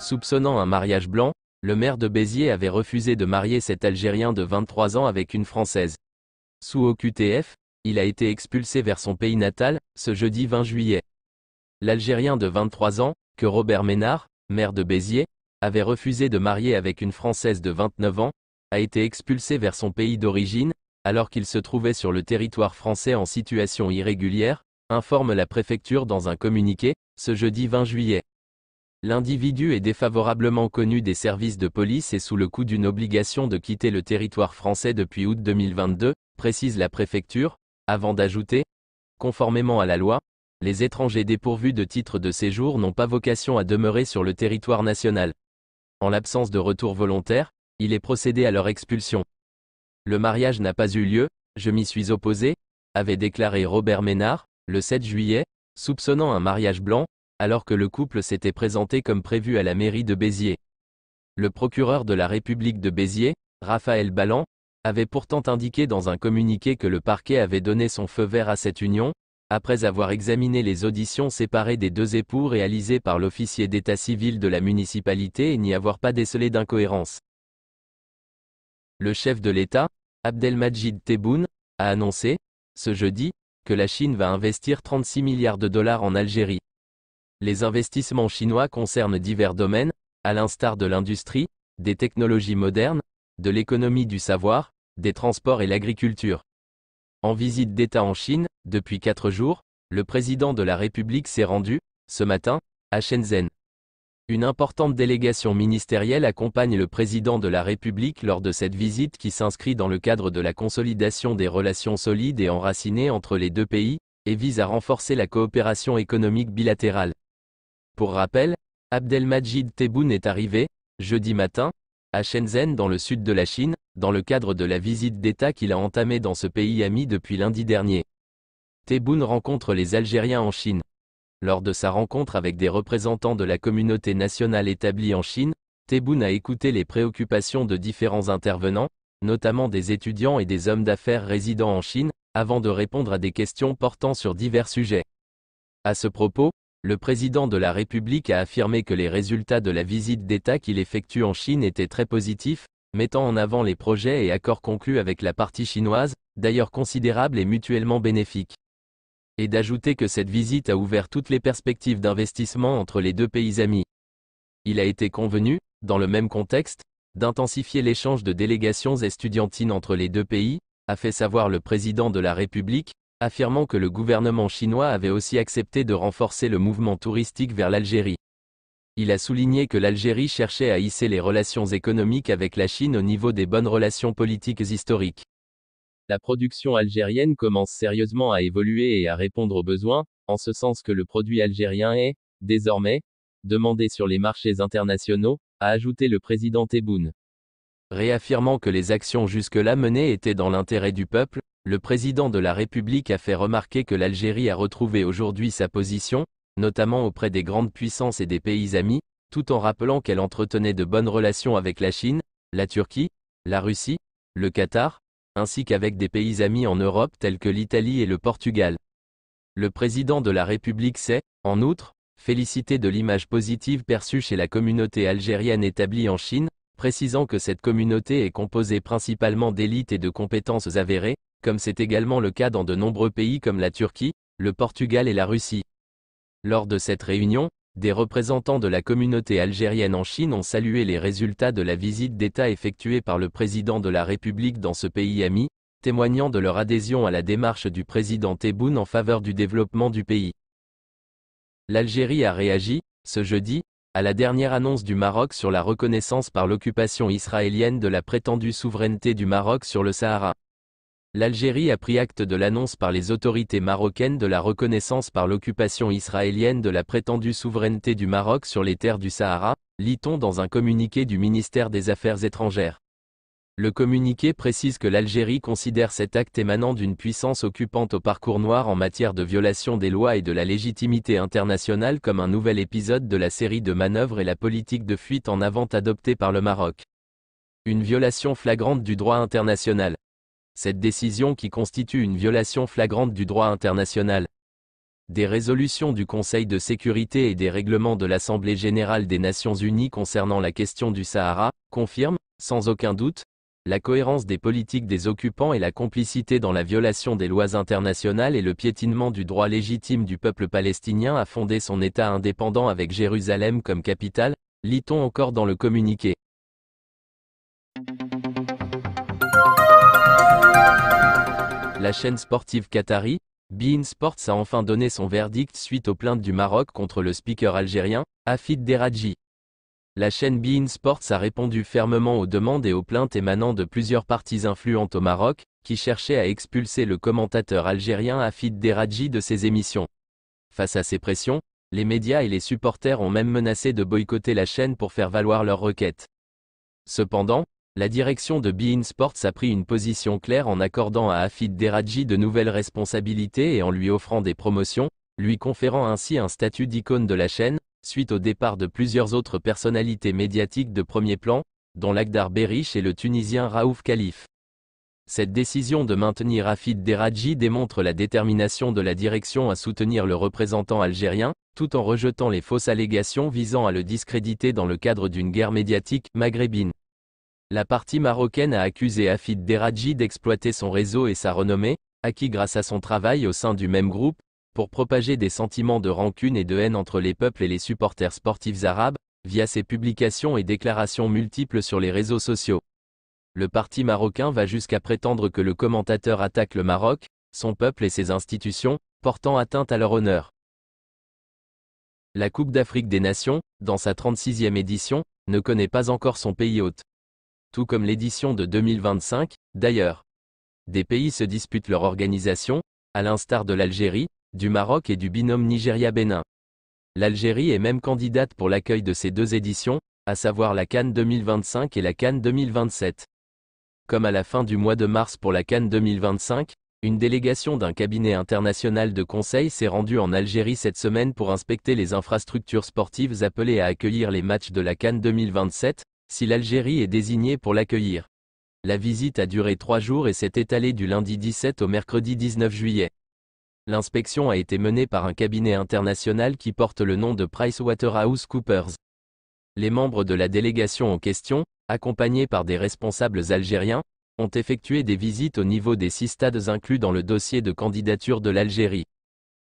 Soupçonnant un mariage blanc, le maire de Béziers avait refusé de marier cet Algérien de 23 ans avec une Française. Sous OQTF, il a été expulsé vers son pays natal, ce jeudi 20 juillet. L'Algérien de 23 ans, que Robert Ménard, maire de Béziers, avait refusé de marier avec une Française de 29 ans, a été expulsé vers son pays d'origine, alors qu'il se trouvait sur le territoire français en situation irrégulière, informe la préfecture dans un communiqué, ce jeudi 20 juillet. L'individu est défavorablement connu des services de police et sous le coup d'une obligation de quitter le territoire français depuis août 2022, précise la préfecture, avant d'ajouter, conformément à la loi, les étrangers dépourvus de titre de séjour n'ont pas vocation à demeurer sur le territoire national. En l'absence de retour volontaire, il est procédé à leur expulsion. Le mariage n'a pas eu lieu, je m'y suis opposé, avait déclaré Robert Ménard, le 7 juillet, soupçonnant un mariage blanc, alors que le couple s'était présenté comme prévu à la mairie de Béziers. Le procureur de la République de Béziers, Raphaël Ballan, avait pourtant indiqué dans un communiqué que le parquet avait donné son feu vert à cette union, après avoir examiné les auditions séparées des deux époux réalisées par l'officier d'état civil de la municipalité et n'y avoir pas décelé d'incohérence. Le chef de l'État, Abdelmadjid Tebboune, a annoncé, ce jeudi, que la Chine va investir 36 milliards de dollars en Algérie. Les investissements chinois concernent divers domaines, à l'instar de l'industrie, des technologies modernes, de l'économie du savoir, des transports et l'agriculture. En visite d'État en Chine, depuis quatre jours, le président de la République s'est rendu, ce matin, à Shenzhen. Une importante délégation ministérielle accompagne le président de la République lors de cette visite qui s'inscrit dans le cadre de la consolidation des relations solides et enracinées entre les deux pays, et vise à renforcer la coopération économique bilatérale. Pour rappel, Abdelmajid Tebboune est arrivé, jeudi matin, à Shenzhen dans le sud de la Chine, dans le cadre de la visite d'État qu'il a entamée dans ce pays ami depuis lundi dernier. Tebboune rencontre les Algériens en Chine. Lors de sa rencontre avec des représentants de la communauté nationale établie en Chine, Tebboune a écouté les préoccupations de différents intervenants, notamment des étudiants et des hommes d'affaires résidant en Chine, avant de répondre à des questions portant sur divers sujets. À ce propos, le président de la République a affirmé que les résultats de la visite d'État qu'il effectue en Chine étaient très positifs, mettant en avant les projets et accords conclus avec la partie chinoise, d'ailleurs considérables et mutuellement bénéfiques et d'ajouter que cette visite a ouvert toutes les perspectives d'investissement entre les deux pays amis. Il a été convenu, dans le même contexte, d'intensifier l'échange de délégations estudiantines entre les deux pays, a fait savoir le président de la République, affirmant que le gouvernement chinois avait aussi accepté de renforcer le mouvement touristique vers l'Algérie. Il a souligné que l'Algérie cherchait à hisser les relations économiques avec la Chine au niveau des bonnes relations politiques historiques. La production algérienne commence sérieusement à évoluer et à répondre aux besoins, en ce sens que le produit algérien est, désormais, demandé sur les marchés internationaux, a ajouté le président Tebboune. Réaffirmant que les actions jusque-là menées étaient dans l'intérêt du peuple, le président de la République a fait remarquer que l'Algérie a retrouvé aujourd'hui sa position, notamment auprès des grandes puissances et des pays amis, tout en rappelant qu'elle entretenait de bonnes relations avec la Chine, la Turquie, la Russie, le Qatar, ainsi qu'avec des pays amis en Europe tels que l'Italie et le Portugal. Le président de la République s'est, en outre, félicité de l'image positive perçue chez la communauté algérienne établie en Chine, précisant que cette communauté est composée principalement d'élites et de compétences avérées, comme c'est également le cas dans de nombreux pays comme la Turquie, le Portugal et la Russie. Lors de cette réunion, des représentants de la communauté algérienne en Chine ont salué les résultats de la visite d'État effectuée par le président de la République dans ce pays ami, témoignant de leur adhésion à la démarche du président Tebboune en faveur du développement du pays. L'Algérie a réagi, ce jeudi, à la dernière annonce du Maroc sur la reconnaissance par l'occupation israélienne de la prétendue souveraineté du Maroc sur le Sahara l'Algérie a pris acte de l'annonce par les autorités marocaines de la reconnaissance par l'occupation israélienne de la prétendue souveraineté du Maroc sur les terres du Sahara, lit-on dans un communiqué du ministère des Affaires étrangères. Le communiqué précise que l'Algérie considère cet acte émanant d'une puissance occupante au parcours noir en matière de violation des lois et de la légitimité internationale comme un nouvel épisode de la série de manœuvres et la politique de fuite en avant adoptée par le Maroc. Une violation flagrante du droit international cette décision qui constitue une violation flagrante du droit international, des résolutions du Conseil de sécurité et des règlements de l'Assemblée générale des Nations unies concernant la question du Sahara, confirme, sans aucun doute, la cohérence des politiques des occupants et la complicité dans la violation des lois internationales et le piétinement du droit légitime du peuple palestinien à fonder son État indépendant avec Jérusalem comme capitale, lit-on encore dans le communiqué. La chaîne sportive qatari, Bein Sports a enfin donné son verdict suite aux plaintes du Maroc contre le speaker algérien, Afid Deradji. La chaîne Bein Sports a répondu fermement aux demandes et aux plaintes émanant de plusieurs parties influentes au Maroc, qui cherchaient à expulser le commentateur algérien Afid Deradji de ses émissions. Face à ces pressions, les médias et les supporters ont même menacé de boycotter la chaîne pour faire valoir leurs requêtes. Cependant, la direction de Bein Sports a pris une position claire en accordant à Afid Deradji de nouvelles responsabilités et en lui offrant des promotions, lui conférant ainsi un statut d'icône de la chaîne, suite au départ de plusieurs autres personnalités médiatiques de premier plan, dont l'Agdar Berich et le Tunisien Raouf Khalif. Cette décision de maintenir Afid Deradji démontre la détermination de la direction à soutenir le représentant algérien, tout en rejetant les fausses allégations visant à le discréditer dans le cadre d'une guerre médiatique maghrébine. La partie marocaine a accusé Afid Deradji d'exploiter son réseau et sa renommée, acquis grâce à son travail au sein du même groupe, pour propager des sentiments de rancune et de haine entre les peuples et les supporters sportifs arabes, via ses publications et déclarations multiples sur les réseaux sociaux. Le parti marocain va jusqu'à prétendre que le commentateur attaque le Maroc, son peuple et ses institutions, portant atteinte à leur honneur. La Coupe d'Afrique des Nations, dans sa 36e édition, ne connaît pas encore son pays hôte tout comme l'édition de 2025, d'ailleurs. Des pays se disputent leur organisation, à l'instar de l'Algérie, du Maroc et du binôme Nigeria-Bénin. L'Algérie est même candidate pour l'accueil de ces deux éditions, à savoir la Cannes 2025 et la Cannes 2027. Comme à la fin du mois de mars pour la Cannes 2025, une délégation d'un cabinet international de conseil s'est rendue en Algérie cette semaine pour inspecter les infrastructures sportives appelées à accueillir les matchs de la Cannes 2027, si l'Algérie est désignée pour l'accueillir. La visite a duré trois jours et s'est étalée du lundi 17 au mercredi 19 juillet. L'inspection a été menée par un cabinet international qui porte le nom de PricewaterhouseCoopers. Les membres de la délégation en question, accompagnés par des responsables algériens, ont effectué des visites au niveau des six stades inclus dans le dossier de candidature de l'Algérie.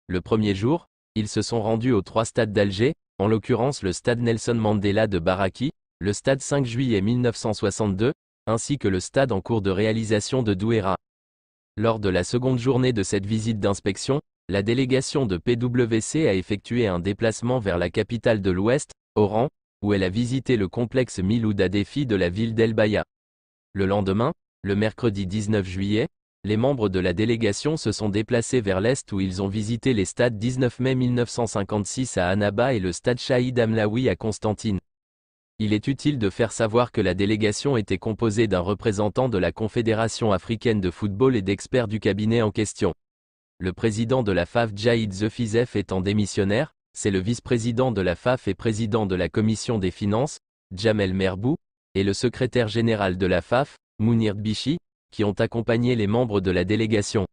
Le premier jour, ils se sont rendus aux trois stades d'Alger, en l'occurrence le stade Nelson Mandela de Baraki, le stade 5 juillet 1962, ainsi que le stade en cours de réalisation de Douera. Lors de la seconde journée de cette visite d'inspection, la délégation de PWC a effectué un déplacement vers la capitale de l'Ouest, Oran, où elle a visité le complexe Milouda Défi de la ville d'El Baya. Le lendemain, le mercredi 19 juillet, les membres de la délégation se sont déplacés vers l'Est où ils ont visité les stades 19 mai 1956 à Annaba et le stade Shahid Amlaoui à Constantine il est utile de faire savoir que la délégation était composée d'un représentant de la Confédération africaine de football et d'experts du cabinet en question. Le président de la FAF Jaïd Zefizef étant démissionnaire, c'est le vice-président de la FAF et président de la Commission des Finances, Jamel Merbou, et le secrétaire général de la FAF, Mounir Bichi, qui ont accompagné les membres de la délégation.